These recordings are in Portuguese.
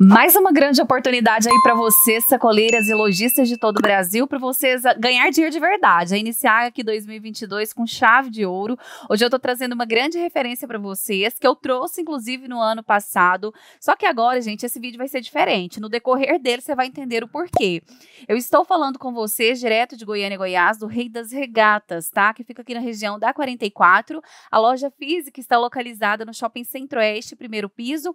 Mais uma grande oportunidade aí para vocês, sacoleiras e lojistas de todo o Brasil, para vocês ah, ganhar dinheiro de verdade, a iniciar aqui 2022 com chave de ouro. Hoje eu estou trazendo uma grande referência para vocês, que eu trouxe inclusive no ano passado. Só que agora, gente, esse vídeo vai ser diferente. No decorrer dele você vai entender o porquê. Eu estou falando com vocês direto de Goiânia e Goiás, do Rei das Regatas, tá? Que fica aqui na região da 44. A loja física está localizada no Shopping Centro-Oeste, primeiro piso.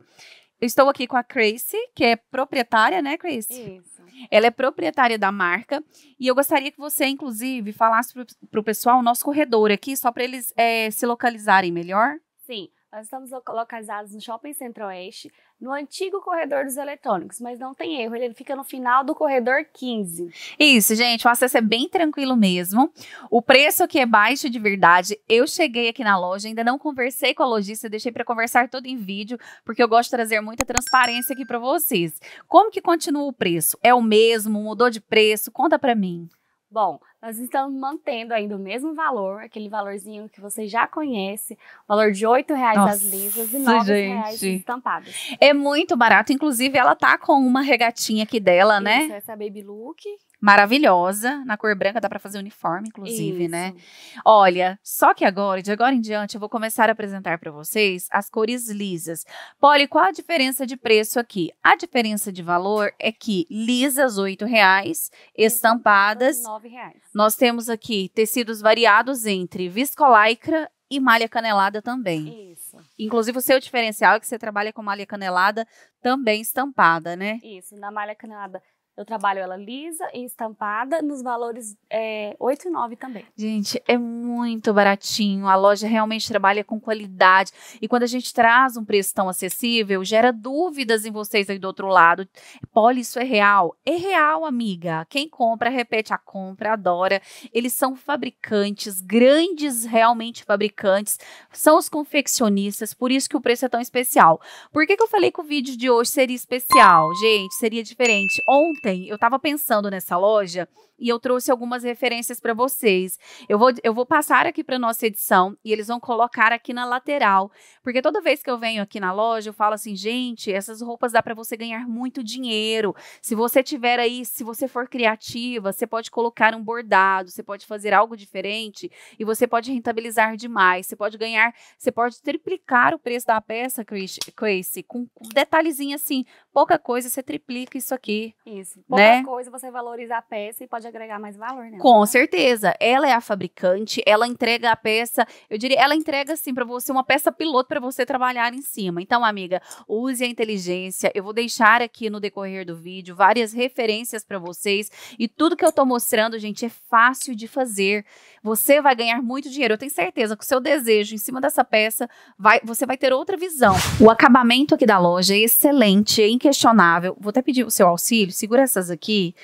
Estou aqui com a Crazy, que é proprietária, né, Grace? Isso. Ela é proprietária da marca e eu gostaria que você, inclusive, falasse para o pessoal o nosso corredor aqui, só para eles é, se localizarem melhor. Sim. Nós estamos localizados no Shopping Centro-Oeste, no antigo corredor dos eletrônicos, mas não tem erro, ele fica no final do corredor 15. Isso, gente, o acesso é bem tranquilo mesmo. O preço aqui é baixo de verdade. Eu cheguei aqui na loja, ainda não conversei com a lojista, deixei para conversar tudo em vídeo, porque eu gosto de trazer muita transparência aqui para vocês. Como que continua o preço? É o mesmo? Mudou de preço? Conta para mim. Bom, nós estamos mantendo ainda o mesmo valor, aquele valorzinho que você já conhece, valor de R$ reais as lisas e R$ reais estampadas. É muito barato, inclusive ela tá com uma regatinha aqui dela, Isso, né? Essa é a Baby Look, maravilhosa, na cor branca, dá para fazer uniforme, inclusive, né? Isso. né? Olha, só que agora, de agora em diante, eu vou começar a apresentar para vocês as cores lisas. Poli, qual a diferença de preço aqui? A diferença de valor é que lisas, R$ reais, estampadas, R$ reais. Nós temos aqui tecidos variados entre viscolaicra e malha canelada também. Isso. Inclusive, o seu diferencial é que você trabalha com malha canelada também estampada, né? Isso, na malha canelada eu trabalho ela lisa e estampada nos valores é, 8 e 9 também. Gente, é muito baratinho. A loja realmente trabalha com qualidade. E quando a gente traz um preço tão acessível, gera dúvidas em vocês aí do outro lado. Poli, isso é real? É real, amiga. Quem compra, repete a compra, adora. Eles são fabricantes, grandes realmente fabricantes. São os confeccionistas, por isso que o preço é tão especial. Por que, que eu falei que o vídeo de hoje seria especial? Gente, seria diferente. Ontem ontem eu estava pensando nessa loja e eu trouxe algumas referências para vocês. Eu vou, eu vou passar aqui para nossa edição e eles vão colocar aqui na lateral, porque toda vez que eu venho aqui na loja eu falo assim, gente, essas roupas dá para você ganhar muito dinheiro. Se você tiver aí, se você for criativa, você pode colocar um bordado, você pode fazer algo diferente e você pode rentabilizar demais. Você pode ganhar, você pode triplicar o preço da peça, Chris, Chris com detalhezinho assim, pouca coisa você triplica isso aqui. Isso mais, pouca né? coisa, você valoriza a peça e pode agregar mais valor, né? Com certeza. Ela é a fabricante, ela entrega a peça, eu diria, ela entrega assim para você uma peça piloto para você trabalhar em cima. Então, amiga, use a inteligência. Eu vou deixar aqui no decorrer do vídeo várias referências para vocês e tudo que eu tô mostrando, gente, é fácil de fazer. Você vai ganhar muito dinheiro. Eu tenho certeza que o seu desejo em cima dessa peça vai, você vai ter outra visão. O acabamento aqui da loja é excelente, é inquestionável. Vou até pedir o seu auxílio, segura essas aqui,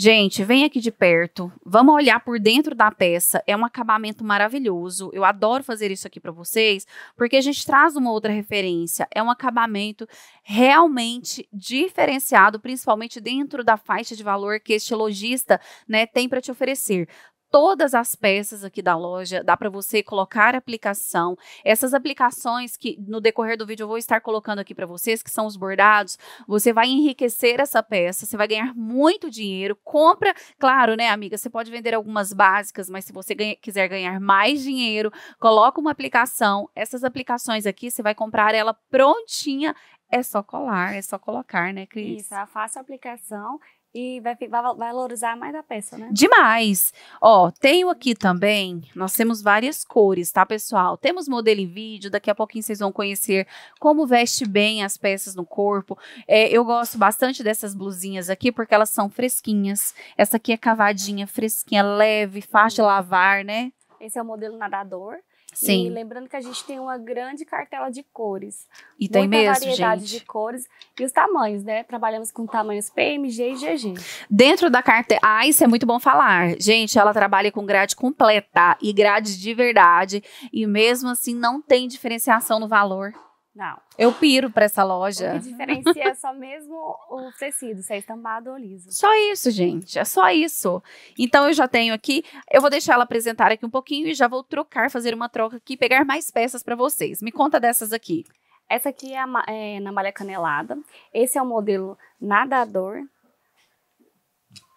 Gente, vem aqui de perto, vamos olhar por dentro da peça. É um acabamento maravilhoso. Eu adoro fazer isso aqui para vocês, porque a gente traz uma outra referência. É um acabamento realmente diferenciado, principalmente dentro da faixa de valor que este lojista né, tem para te oferecer todas as peças aqui da loja, dá para você colocar aplicação. Essas aplicações que no decorrer do vídeo eu vou estar colocando aqui para vocês, que são os bordados, você vai enriquecer essa peça, você vai ganhar muito dinheiro. Compra, claro, né, amiga, você pode vender algumas básicas, mas se você ganha, quiser ganhar mais dinheiro, coloca uma aplicação. Essas aplicações aqui, você vai comprar ela prontinha, é só colar, é só colocar, né, Cris? Isso, a fácil aplicação e vai, vai, valorizar mais a peça, né? Demais! Ó, tenho aqui também, nós temos várias cores, tá, pessoal? Temos modelo em vídeo, daqui a pouquinho vocês vão conhecer como veste bem as peças no corpo. É, eu gosto bastante dessas blusinhas aqui, porque elas são fresquinhas. Essa aqui é cavadinha, fresquinha, leve, fácil de lavar, né? Esse é o modelo nadador. Sim. E lembrando que a gente tem uma grande cartela de cores. E muita tem mesmo, variedade de cores e os tamanhos, né? Trabalhamos com tamanhos PMG e GG. Dentro da cartela... Ah, isso é muito bom falar. Gente, ela trabalha com grade completa e grade de verdade. E mesmo assim não tem diferenciação no valor. Não. Eu piro para essa loja. O que diferencia é só mesmo o tecido, se é estampado ou liso. Só isso, gente. É só isso. Então eu já tenho aqui. Eu vou deixar ela apresentar aqui um pouquinho e já vou trocar, fazer uma troca aqui, pegar mais peças para vocês. Me conta dessas aqui. Essa aqui é, a, é na malha canelada. Esse é o modelo nadador.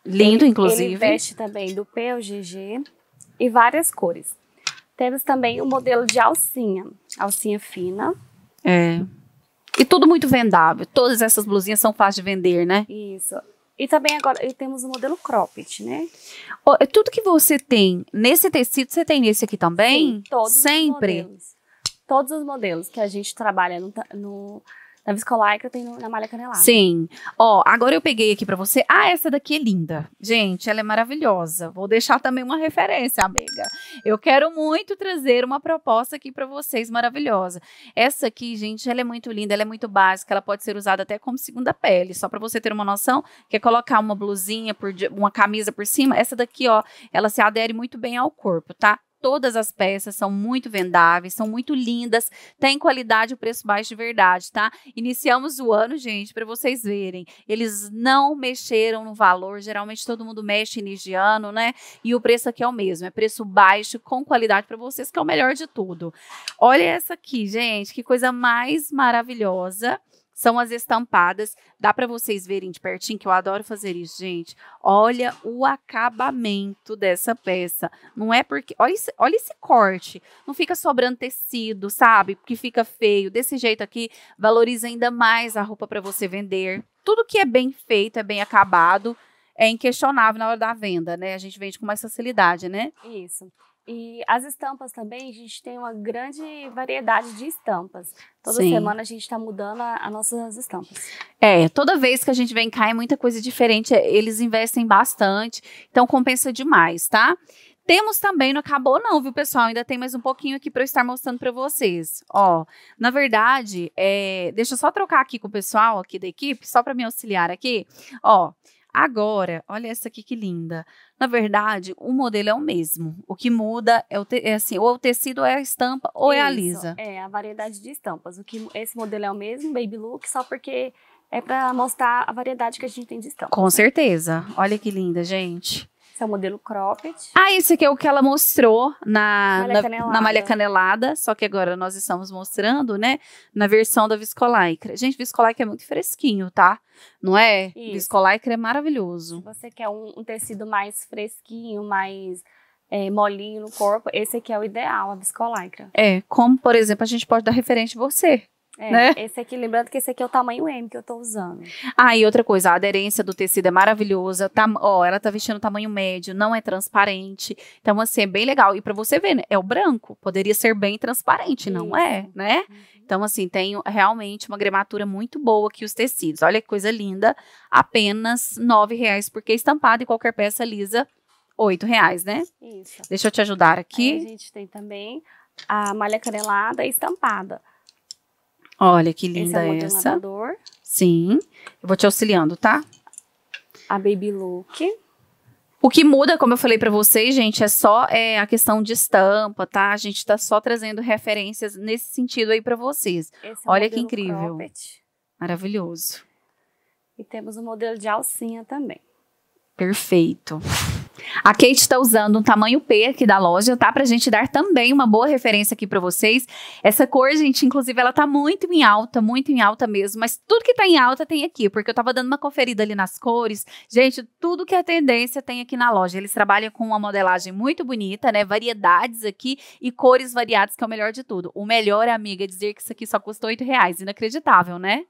Lindo, ele, inclusive. Ele veste também do P ao GG e várias cores. Temos também o modelo de alcinha, alcinha fina é. E tudo muito vendável. Todas essas blusinhas são fáceis de vender, né? Isso. E também agora temos o modelo cropped, né? Oh, tudo que você tem nesse tecido, você tem nesse aqui também? Sim, todos Sempre. os modelos. Todos os modelos que a gente trabalha no, no na viscolaica tem tenho na malha canelada. Sim. Ó, agora eu peguei aqui para você. Ah, essa daqui é linda. Gente, ela é maravilhosa. Vou deixar também uma referência, amiga. Eu quero muito trazer uma proposta aqui para vocês maravilhosa. Essa aqui, gente, ela é muito linda, ela é muito básica, ela pode ser usada até como segunda pele, só para você ter uma noção, quer colocar uma blusinha por uma camisa por cima. Essa daqui, ó, ela se adere muito bem ao corpo, tá? todas as peças são muito vendáveis, são muito lindas, tem qualidade e preço baixo de verdade, tá? Iniciamos o ano, gente, para vocês verem. Eles não mexeram no valor, geralmente todo mundo mexe início de ano, né? E o preço aqui é o mesmo, é preço baixo com qualidade para vocês, que é o melhor de tudo. Olha essa aqui, gente, que coisa mais maravilhosa são as estampadas. Dá para vocês verem de pertinho que eu adoro fazer isso, gente. Olha o acabamento dessa peça. Não é porque olha esse, olha esse corte, não fica sobrando tecido, sabe? Porque fica feio. Desse jeito aqui valoriza ainda mais a roupa para você vender. Tudo que é bem feito, é bem acabado, é inquestionável na hora da venda, né? A gente vende com mais facilidade, né? Isso. E as estampas também, a gente tem uma grande variedade de estampas. Toda Sim. semana a gente está mudando as nossas estampas. É, toda vez que a gente vem cá é muita coisa diferente. É, eles investem bastante, então compensa demais, tá? Temos também, não acabou não, viu, pessoal? Ainda tem mais um pouquinho aqui para eu estar mostrando para vocês. Ó, na verdade, é, deixa eu só trocar aqui com o pessoal aqui da equipe, só para me auxiliar aqui. Ó, Agora, olha essa aqui que linda. Na verdade, o modelo é o mesmo. O que muda é, o é assim, ou o tecido é a estampa ou Isso, é a lisa. É, a variedade de estampas. O que esse modelo é o mesmo, baby look, só porque é para mostrar a variedade que a gente tem de estampa. Com certeza. Olha que linda, gente que é o modelo cropped. Ah, isso aqui é o que ela mostrou na malha, na, canelada. na malha canelada, só que agora nós estamos mostrando, né, na versão da viscolaicra. Gente, viscolaicra é muito fresquinho, tá? Não é? Isso. Viscolaicra é maravilhoso. Se você quer um, um tecido mais fresquinho, mais é, molinho no corpo, esse aqui é o ideal, a viscolaicra. É, como, por exemplo, a gente pode dar referente a você, é, né? Esse aqui, lembrando que esse aqui é o tamanho M que eu tô usando. Ah, e outra coisa, a aderência do tecido é maravilhosa. Tá, ó, ela tá vestindo tamanho médio, não é transparente. Então, assim, é bem legal. E para você ver, né, é o branco. Poderia ser bem transparente, Isso. não é, né? Uhum. Então, assim, tem realmente uma gramatura muito boa aqui os tecidos. Olha que coisa linda. Apenas R$ reais porque estampada e qualquer peça lisa, R$ reais, né? Isso. Deixa eu te ajudar aqui. Aí a gente tem também a malha canelada estampada. Olha que linda esse é essa. Lavador. Sim. Eu vou te auxiliando, tá? A Baby Look. O que muda, como eu falei para vocês, gente, é só é, a questão de estampa, tá? A gente tá só trazendo referências nesse sentido aí para vocês. Esse é Olha que incrível. Cropped. Maravilhoso. E temos o um modelo de alcinha também. Perfeito. A Kate está usando um tamanho P aqui da loja, tá? Pra gente dar também uma boa referência aqui para vocês. Essa cor, gente, inclusive, ela tá muito em alta, muito em alta mesmo. Mas tudo que tá em alta tem aqui, porque eu tava dando uma conferida ali nas cores. Gente, tudo que é tendência tem aqui na loja. Eles trabalham com uma modelagem muito bonita, né? Variedades aqui e cores variadas, que é o melhor de tudo. O melhor, amiga, é dizer que isso aqui só custou 8 reais. Inacreditável, né?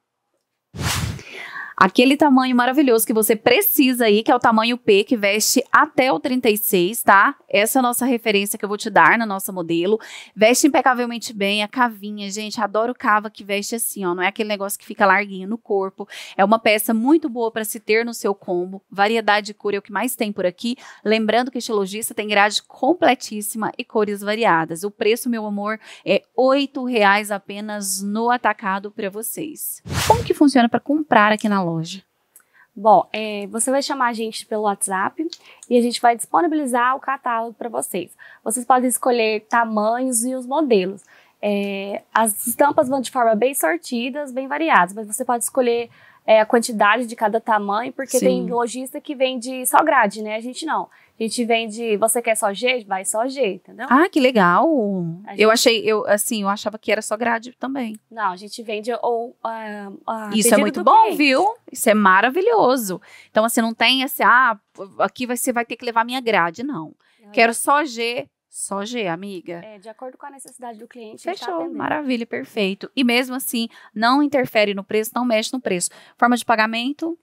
Aquele tamanho maravilhoso que você precisa aí, que é o tamanho P, que veste até o 36, tá? Essa é a nossa referência que eu vou te dar na nossa modelo. Veste impecavelmente bem, a cavinha, gente, adoro cava que veste assim, ó, não é aquele negócio que fica larguinho no corpo. É uma peça muito boa para se ter no seu combo. Variedade de cor é o que mais tem por aqui. Lembrando que este lojista tem grade completíssima e cores variadas. O preço, meu amor, é R$ 8,00 apenas no atacado para vocês. Como que funciona para comprar aqui na loja? loja? Bom, é, você vai chamar a gente pelo WhatsApp e a gente vai disponibilizar o catálogo para vocês. Vocês podem escolher tamanhos e os modelos. É, as estampas vão de forma bem sortidas, bem variadas, mas você pode escolher é, a quantidade de cada tamanho, porque Sim. tem lojista que vende só grade, né? A gente não. A gente vende, você quer só G? Vai só G, entendeu? Ah, que legal! Gente... Eu achei, eu assim, eu achava que era só grade também. Não, a gente vende ou uh, uh, Isso é muito bom, cliente. viu? Isso é maravilhoso. Então, assim, não tem esse, ah, aqui você vai ter que levar minha grade, não. Quero só G, só G, amiga. É, de acordo com a necessidade do cliente. Tá Fechou, tá maravilha, perfeito. E mesmo assim, não interfere no preço, não mexe no preço. Forma de pagamento?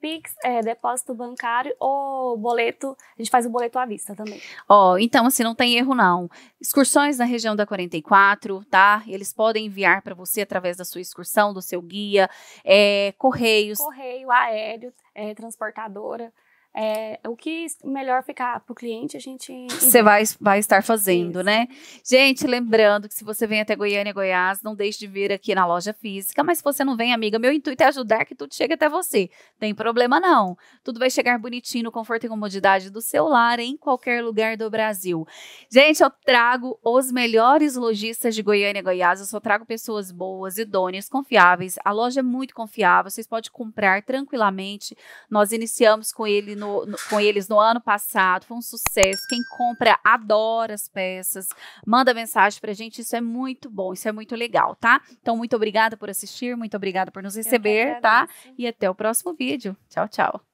Pix, é, depósito bancário ou boleto. A gente faz o boleto à vista também. Ó, oh, então assim, não tem erro não. Excursões na região da 44, tá? Eles podem enviar para você através da sua excursão, do seu guia, é, correios. Correio, aéreo, é, transportadora. É, o que melhor ficar para o cliente, a gente. Você vai, vai estar fazendo, Isso. né? Gente, lembrando que se você vem até Goiânia, Goiás, não deixe de vir aqui na loja física. Mas se você não vem, amiga, meu intuito é ajudar que tudo chegue até você. Tem problema não. Tudo vai chegar bonitinho, no conforto e comodidade do seu lar, em qualquer lugar do Brasil. Gente, eu trago os melhores lojistas de Goiânia, Goiás. Eu só trago pessoas boas, idôneas, confiáveis. A loja é muito confiável, vocês podem comprar tranquilamente. Nós iniciamos com ele no, no, com eles no ano passado, foi um sucesso. Quem compra adora as peças, manda mensagem pra gente, isso é muito bom, isso é muito legal, tá? Então, muito obrigada por assistir, muito obrigada por nos receber, tá? E até o próximo vídeo. Tchau, tchau.